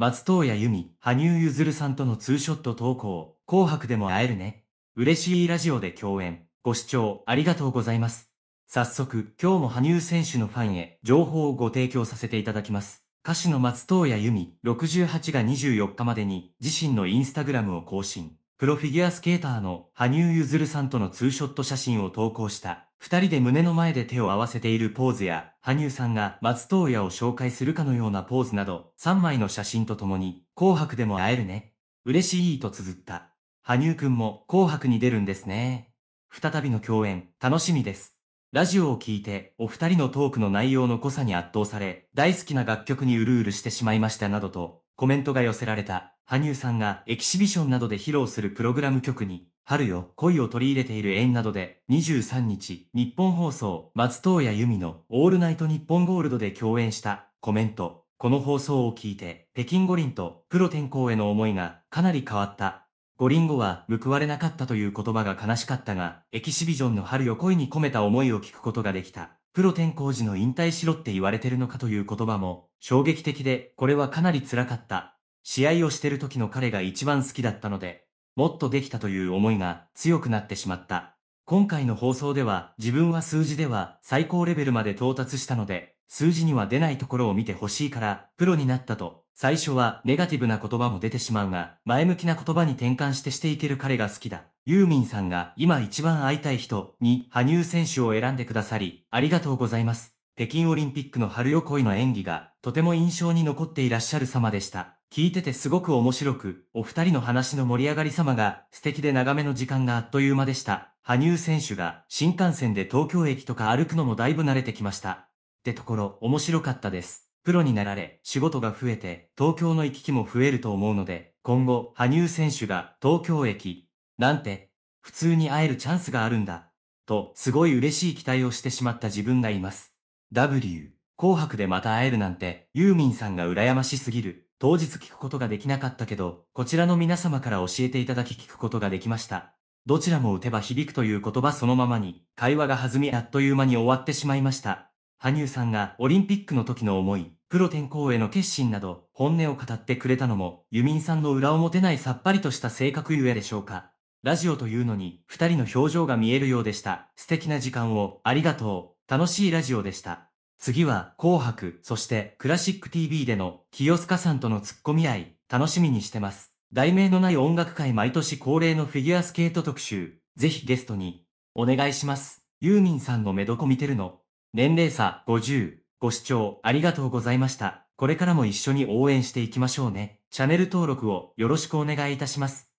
松任谷由実、羽生結弦さんとのツーショット投稿、紅白でも会えるね。嬉しいラジオで共演。ご視聴ありがとうございます。早速、今日も羽生選手のファンへ情報をご提供させていただきます。歌手の松任谷由実68が24日までに自身のインスタグラムを更新。プロフィギュアスケーターの羽生結弦さんとのツーショット写真を投稿した二人で胸の前で手を合わせているポーズや、羽生さんが松任谷を紹介するかのようなポーズなど、三枚の写真とともに、紅白でも会えるね。嬉しいと綴った。羽生くんも紅白に出るんですね。再びの共演、楽しみです。ラジオを聴いて、お二人のトークの内容の濃さに圧倒され、大好きな楽曲にうるうるしてしまいましたなどと、コメントが寄せられた、羽生さんがエキシビションなどで披露するプログラム曲に、春よ、恋を取り入れている縁などで、23日、日本放送、松任谷由実のオールナイト日本ゴールドで共演したコメント。この放送を聞いて、北京五輪とプロ転向への思いがかなり変わった。五輪後は報われなかったという言葉が悲しかったが、エキシビジョンの春よ恋に込めた思いを聞くことができた。プロ転向時の引退しろって言われてるのかという言葉も衝撃的で、これはかなり辛かった。試合をしてる時の彼が一番好きだったので、もっとできたという思いが強くなってしまった。今回の放送では自分は数字では最高レベルまで到達したので、数字には出ないところを見てほしいから、プロになったと、最初はネガティブな言葉も出てしまうが、前向きな言葉に転換してしていける彼が好きだ。ユーミンさんが今一番会いたい人に、羽生選手を選んでくださり、ありがとうございます。北京オリンピックの春よ恋の演技がとても印象に残っていらっしゃる様でした。聞いててすごく面白く、お二人の話の盛り上がり様が素敵で長めの時間があっという間でした。羽生選手が新幹線で東京駅とか歩くのもだいぶ慣れてきました。ってところ面白かったです。プロになられ、仕事が増えて、東京の行き来も増えると思うので、今後、羽生選手が東京駅、なんて、普通に会えるチャンスがあるんだ、と、すごい嬉しい期待をしてしまった自分がいます。W、紅白でまた会えるなんて、ユーミンさんが羨ましすぎる。当日聞くことができなかったけど、こちらの皆様から教えていただき聞くことができました。どちらも打てば響くという言葉そのままに、会話が弾みあっという間に終わってしまいました。羽生さんがオリンピックの時の思い、プロ転向への決心など、本音を語ってくれたのも、ユミンさんの裏表ないさっぱりとした性格ゆえでしょうか。ラジオというのに、二人の表情が見えるようでした。素敵な時間を、ありがとう。楽しいラジオでした。次は紅白、そしてクラシック TV での清塚さんとのツッコミ合い、楽しみにしてます。題名のない音楽会毎年恒例のフィギュアスケート特集、ぜひゲストに、お願いします。ユーミンさんの目どこ見てるの。年齢差50、ご視聴ありがとうございました。これからも一緒に応援していきましょうね。チャンネル登録をよろしくお願いいたします。